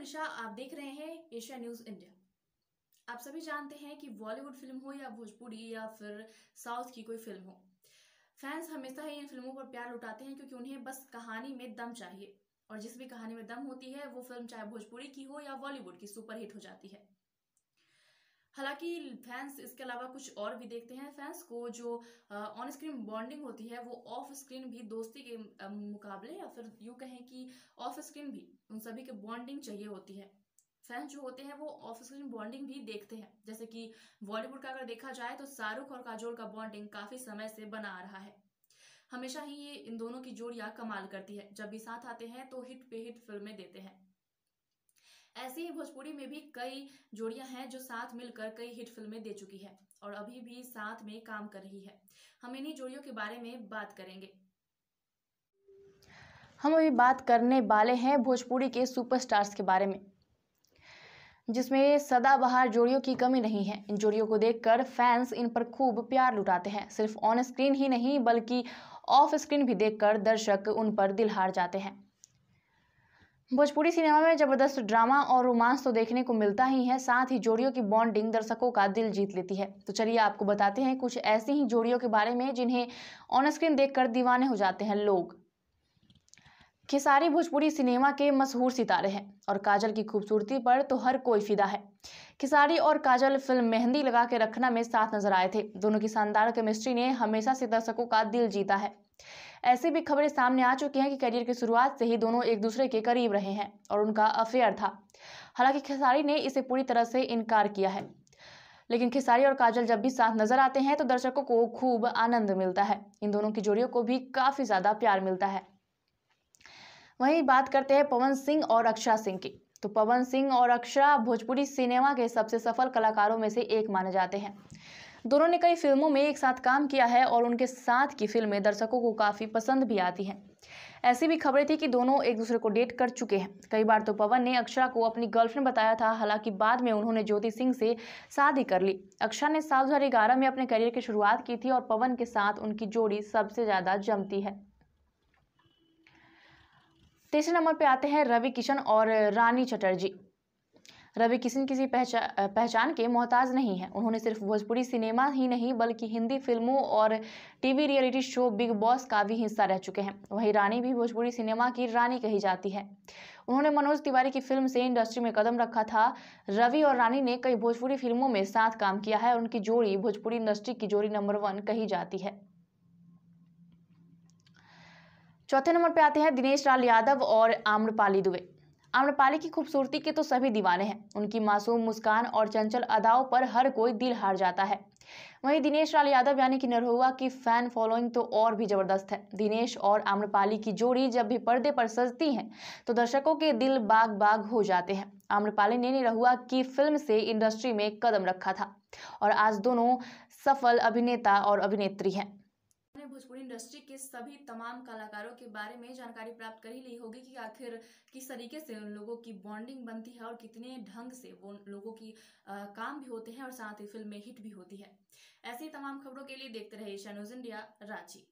निशा आप देख रहे हैं एशिया न्यूज इंडिया आप सभी जानते हैं कि बॉलीवुड फिल्म हो या भोजपुरी या फिर साउथ की कोई फिल्म हो फैंस हमेशा ही इन फिल्मों पर प्यार लुटाते हैं क्योंकि उन्हें बस कहानी में दम चाहिए और जिस भी कहानी में दम होती है वो फिल्म चाहे भोजपुरी की हो या बॉलीवुड की सुपरहिट हो जाती है हालांकि फैंस इसके अलावा कुछ और भी देखते हैं फैंस को जो ऑन स्क्रीन बॉन्डिंग होती है वो ऑफ स्क्रीन भी दोस्ती के मुकाबले या फिर यूँ कहें कि ऑफ स्क्रीन भी उन सभी के बॉन्डिंग चाहिए होती है फैंस जो होते हैं वो ऑफ स्क्रीन बॉन्डिंग भी देखते हैं जैसे कि बॉलीवुड का अगर देखा जाए तो शाहरुख और काजोल का बॉन्डिंग काफी समय से बना आ रहा है हमेशा ही ये इन दोनों की जोड़ियां कमाल करती है जब भी साथ आते हैं तो हिट पे हिट फिल्में देते हैं ऐसे ही भोजपुरी में भी कई जोड़ियां हैं जो साथ मिलकर कई हिट फिल्में दे चुकी है और अभी भी साथ में काम कर रही है हम इन्हीं जोड़ियों के बारे में बात करेंगे हम अभी बात करने वाले हैं भोजपुरी के सुपरस्टार्स के बारे में जिसमें सदाबहार जोड़ियों की कमी नहीं है इन जोड़ियों को देखकर फैंस इन पर खूब प्यार लुटाते हैं सिर्फ ऑन स्क्रीन ही नहीं बल्कि ऑफ स्क्रीन भी देखकर दर्शक उन पर दिल हार जाते हैं भोजपुरी सिनेमा में जबरदस्त ड्रामा और रोमांस तो देखने को मिलता ही है साथ ही जोड़ियों की बॉन्डिंग दर्शकों का दिल जीत लेती है तो चलिए आपको बताते हैं कुछ ऐसी ही जोड़ियों के बारे में जिन्हें ऑन स्क्रीन देखकर दीवाने हो जाते हैं लोग खेसारी भोजपुरी सिनेमा के मशहूर सितारे हैं और काजल की खूबसूरती पर तो हर कोई फिदा है खेसारी और काजल फिल्म मेहंदी लगा के रखना में साथ नजर आए थे दोनों की शानदार केमिस्ट्री ने हमेशा से दर्शकों का दिल जीता है ऐसी भी खबरें सामने आ चुकी हैं कि करियर की शुरुआत से ही दोनों एक दूसरे के करीब रहे हैं और उनका अफेयर था हालांकि खेसारी ने इसे पूरी तरह से इनकार किया है लेकिन खेसारी और काजल जब भी साथ नजर आते हैं तो दर्शकों को खूब आनंद मिलता है इन दोनों की जोड़ियों को भी काफ़ी ज़्यादा प्यार मिलता है वहीं बात करते हैं पवन सिंह और अक्षरा सिंह की तो पवन सिंह और अक्षरा भोजपुरी सिनेमा के सबसे सफल कलाकारों में से एक माने जाते हैं दोनों ने कई फिल्मों में एक साथ काम किया है और उनके साथ की फिल्में दर्शकों को काफ़ी पसंद भी आती हैं ऐसी भी खबरें थी कि दोनों एक दूसरे को डेट कर चुके हैं कई बार तो पवन ने अक्षरा को अपनी गर्लफ्रेंड बताया था हालांकि बाद में उन्होंने ज्योति सिंह से शादी कर ली अक्षरा ने साल दो में अपने करियर की शुरुआत की थी और पवन के साथ उनकी जोड़ी सबसे ज़्यादा जमती है तीसरे नंबर पे आते हैं रवि किशन और रानी चटर्जी रवि किसी किसी पहचा पहचान के मोहताज नहीं है उन्होंने सिर्फ भोजपुरी सिनेमा ही नहीं बल्कि हिंदी फिल्मों और TV reality show Bigg Boss का भी हिस्सा रह चुके हैं वहीं रानी भी भोजपुरी सिनेमा की रानी कही जाती है उन्होंने मनोज तिवारी की फिल्म से इंडस्ट्री में कदम रखा था रवि और रानी ने कई भोजपुरी फिल्मों में साथ काम किया है और उनकी जोड़ी भोजपुरी इंडस्ट्री की जोड़ी नंबर वन कही जाती है चौथे नंबर पे आते हैं दिनेश लाल यादव और आम्रपाली दुबे आम्रपाली की खूबसूरती के तो सभी दीवाने हैं उनकी मासूम मुस्कान और चंचल अदाओं पर हर कोई दिल हार जाता है वहीं दिनेश लाल यादव यानी कि नरहुआ की फैन फॉलोइंग तो और भी जबरदस्त है दिनेश और आम्रपाली की जोड़ी जब भी पर्दे पर सजती है तो दर्शकों के दिल बाग बाग हो जाते हैं आम्रपाली ने निरहुआ की फिल्म से इंडस्ट्री में कदम रखा था और आज दोनों सफल अभिनेता और अभिनेत्री हैं भोजपुरी इंडस्ट्री के सभी तमाम कलाकारों के बारे में जानकारी प्राप्त कर ही ली होगी कि आखिर किस तरीके से उन लोगों की बॉन्डिंग बनती है और कितने ढंग से वो लोगों की आ, काम भी होते हैं और साथ ही फिल्में हिट भी होती है ऐसी तमाम खबरों के लिए देखते रहे शनूज इंडिया रांची